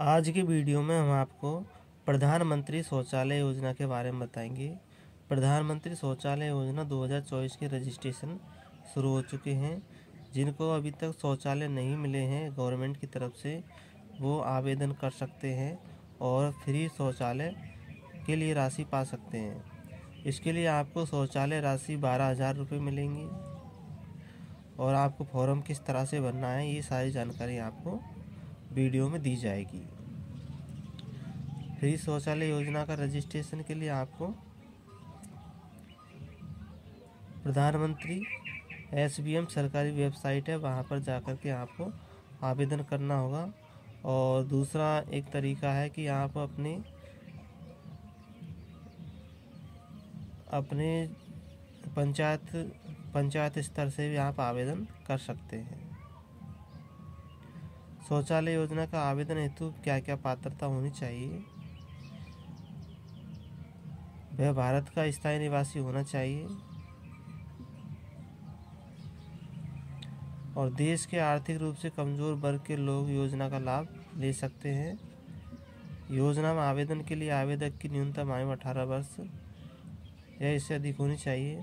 आज की वीडियो में हम आपको प्रधानमंत्री शौचालय योजना के बारे में बताएंगे प्रधानमंत्री शौचालय योजना 2024 के रजिस्ट्रेशन शुरू हो चुके हैं जिनको अभी तक शौचालय नहीं मिले हैं गवर्नमेंट की तरफ से वो आवेदन कर सकते हैं और फ्री शौचालय के लिए राशि पा सकते हैं इसके लिए आपको शौचालय राशि बारह हज़ार रुपये मिलेंगी और आपको फॉर्म किस तरह से भरना है ये सारी जानकारी आपको वीडियो में दी जाएगी फ्री शौचालय योजना का रजिस्ट्रेशन के लिए आपको प्रधानमंत्री एस सरकारी वेबसाइट है वहाँ पर जाकर के आपको आवेदन करना होगा और दूसरा एक तरीका है कि आप अपने अपने पंचायत पंचायत स्तर से भी आप आवेदन कर सकते हैं शौचालय योजना का आवेदन हेतु क्या क्या पात्रता होनी चाहिए वह भारत का स्थायी निवासी होना चाहिए और देश के आर्थिक रूप से कमज़ोर वर्ग के लोग योजना का लाभ ले सकते हैं योजना में आवेदन के लिए आवेदक की न्यूनतम आयु अठारह वर्ष या इससे अधिक होनी चाहिए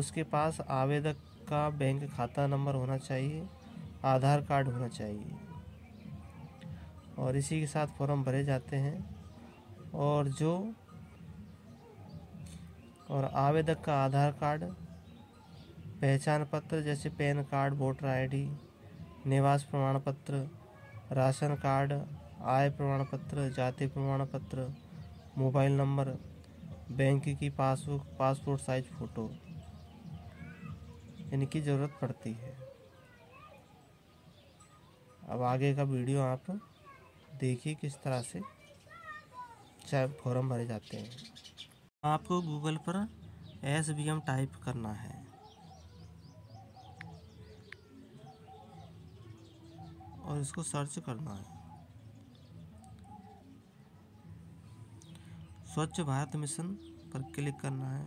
उसके पास आवेदक का बैंक खाता नंबर होना चाहिए आधार कार्ड होना चाहिए और इसी के साथ फॉर्म भरे जाते हैं और जो और आवेदक का आधार कार्ड पहचान पत्र जैसे पैन कार्ड वोटर आईडी, निवास प्रमाण पत्र राशन कार्ड आय प्रमाण पत्र जाति प्रमाण पत्र मोबाइल नंबर बैंक की पासबुक पासपोर्ट साइज फ़ोटो इनकी ज़रूरत पड़ती है अब आगे का वीडियो आप देखिए किस तरह से चाहे फॉर्म भरे जाते हैं आपको गूगल पर एस बी एम टाइप करना है और इसको सर्च करना है स्वच्छ भारत मिशन पर क्लिक करना है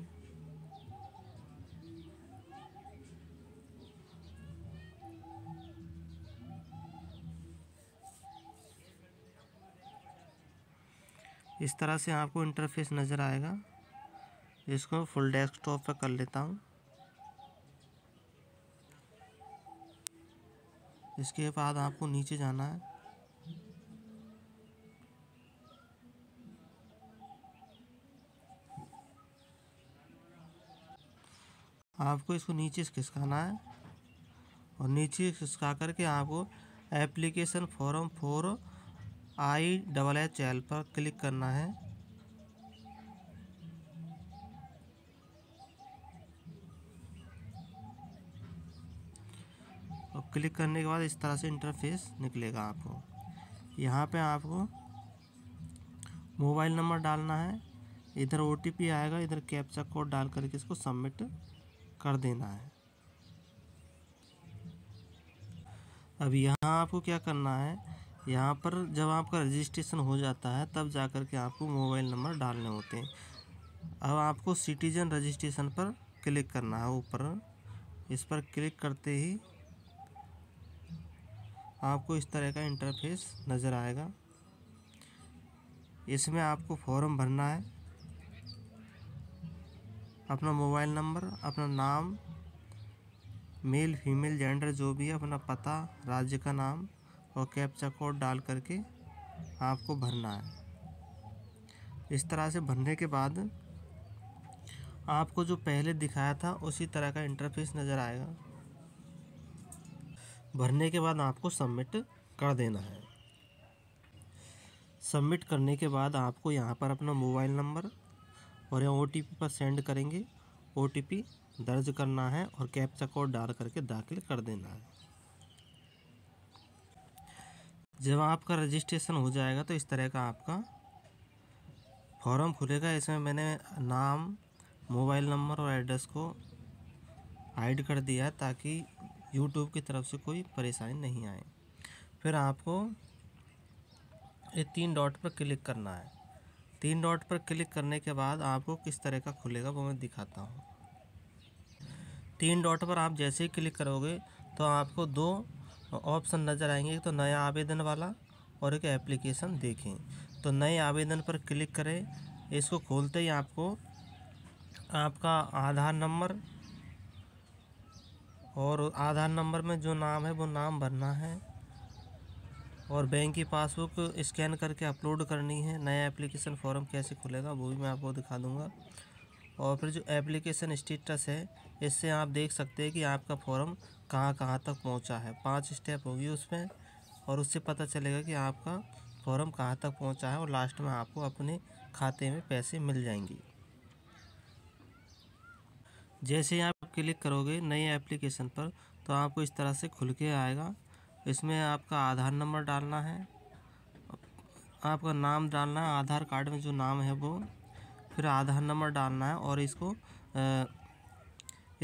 इस तरह से आपको इंटरफेस नज़र आएगा इसको फुल डेस्कटॉप पर कर लेता हूँ इसके बाद आपको नीचे जाना है आपको इसको नीचे खिसकाना है और नीचे खिसका करके आपको application form for I double H L पर क्लिक करना है और क्लिक करने के बाद इस तरह से इंटरफेस निकलेगा आपको यहाँ पे आपको मोबाइल नंबर डालना है इधर ओ आएगा इधर कैप्चा कोड डाल करके इसको सबमिट कर देना है अब यहाँ आपको क्या करना है यहाँ पर जब आपका रजिस्ट्रेशन हो जाता है तब जा कर के आपको मोबाइल नंबर डालने होते हैं अब आपको सिटीजन रजिस्ट्रेशन पर क्लिक करना है ऊपर इस पर क्लिक करते ही आपको इस तरह का इंटरफेस नज़र आएगा इसमें आपको फॉर्म भरना है अपना मोबाइल नंबर अपना नाम मेल फीमेल जेंडर जो भी है अपना पता राज्य का नाम और कैप्चा कोड डाल करके आपको भरना है इस तरह से भरने के बाद आपको जो पहले दिखाया था उसी तरह का इंटरफेस नज़र आएगा भरने के बाद आपको सबमिट कर देना है सबमिट करने के बाद आपको यहाँ पर अपना मोबाइल नंबर और यहाँ ओ पर सेंड करेंगे ओ दर्ज करना है और कैप्चा कोड डाल करके दाखिल कर देना है जब आपका रजिस्ट्रेशन हो जाएगा तो इस तरह का आपका फॉर्म खुलेगा इसमें मैंने नाम मोबाइल नंबर और एड्रेस को ऐड कर दिया ताकि यूट्यूब की तरफ से कोई परेशानी नहीं आए फिर आपको ये तीन डॉट पर क्लिक करना है तीन डॉट पर क्लिक करने के बाद आपको किस तरह का खुलेगा वो मैं दिखाता हूँ तीन डॉट पर आप जैसे ही क्लिक करोगे तो आपको दो ऑप्शन नज़र आएंगे तो नया आवेदन वाला और एक एप्लीकेशन देखें तो नए आवेदन पर क्लिक करें इसको खोलते ही आपको आपका आधार नंबर और आधार नंबर में जो नाम है वो नाम भरना है और बैंक की पासबुक स्कैन करके अपलोड करनी है नया एप्लीकेशन फॉर्म कैसे खुलेगा वो भी मैं आपको दिखा दूँगा और फिर जो एप्लीकेशन स्टेटस है इससे आप देख सकते हैं कि आपका फॉर्म कहाँ कहाँ तक पहुँचा है पाँच स्टेप होगी उसमें और उससे पता चलेगा कि आपका फॉर्म कहाँ तक पहुँचा है और लास्ट में आपको अपने खाते में पैसे मिल जाएंगे जैसे आप क्लिक करोगे नए एप्लीकेशन पर तो आपको इस तरह से खुल के आएगा इसमें आपका आधार नंबर डालना है आपका नाम डालना है आधार कार्ड में जो नाम है वो फिर आधार नंबर डालना है और इसको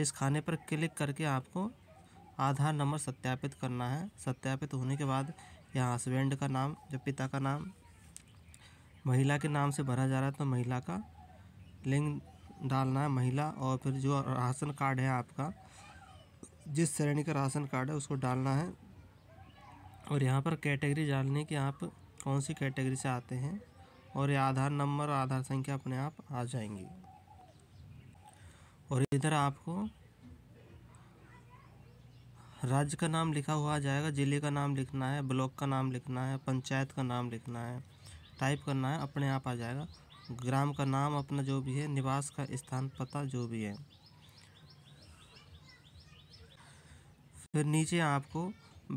इस खाने पर क्लिक करके आपको आधार नंबर सत्यापित करना है सत्यापित होने के बाद यहाँ हस्बैंड का नाम जब पिता का नाम महिला के नाम से भरा जा रहा है तो महिला का लिंक डालना है महिला और फिर जो राशन कार्ड है आपका जिस श्रेणी का राशन कार्ड है उसको डालना है और यहाँ पर कैटेगरी डालने की आप कौन सी कैटेगरी से आते हैं और ये आधार नंबर आधार संख्या अपने आप आ जाएंगी और इधर आपको राज्य का नाम लिखा हुआ आ जाएगा ज़िले का नाम लिखना है ब्लॉक का नाम लिखना है पंचायत का नाम लिखना है टाइप करना है अपने आप आ जाएगा ग्राम का नाम अपना जो भी है निवास का स्थान पता जो भी है फिर नीचे आपको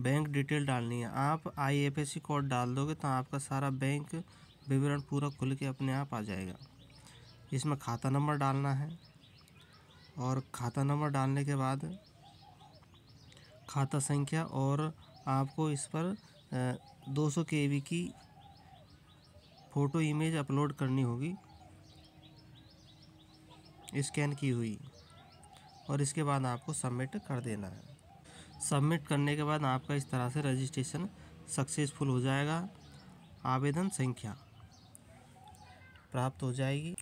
बैंक डिटेल डालनी है आप आईएफएससी कोड डाल दोगे तो आपका सारा बैंक विवरण पूरा खुल के अपने आप आ जाएगा इसमें खाता नंबर डालना है और खाता नंबर डालने के बाद खाता संख्या और आपको इस पर दो सौ के वी की फ़ोटो इमेज अपलोड करनी होगी स्कैन की हुई और इसके बाद आपको सबमिट कर देना है सबमिट करने के बाद आपका इस तरह से रजिस्ट्रेशन सक्सेसफुल हो जाएगा आवेदन संख्या प्राप्त हो जाएगी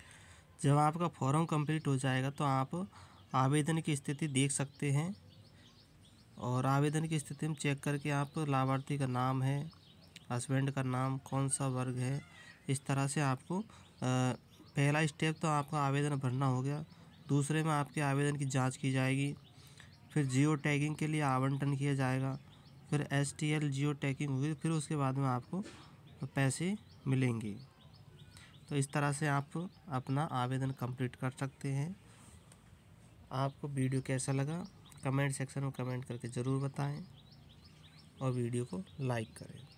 जब आपका फॉर्म कंप्लीट हो जाएगा तो आप आवेदन की स्थिति देख सकते हैं और आवेदन की स्थिति में चेक करके आप लाभार्थी का नाम है हस्बैंड का नाम कौन सा वर्ग है इस तरह से आपको पहला स्टेप तो आपका आवेदन भरना हो गया दूसरे में आपके आवेदन की जांच की जाएगी फिर जियो टैगिंग के लिए आवंटन किया जाएगा फिर S T L geo tagging होगी फिर उसके बाद में आपको पैसे मिलेंगे तो इस तरह से आप अपना आवेदन कंप्लीट कर सकते हैं आपको वीडियो कैसा लगा कमेंट सेक्शन में कमेंट करके ज़रूर बताएं और वीडियो को लाइक करें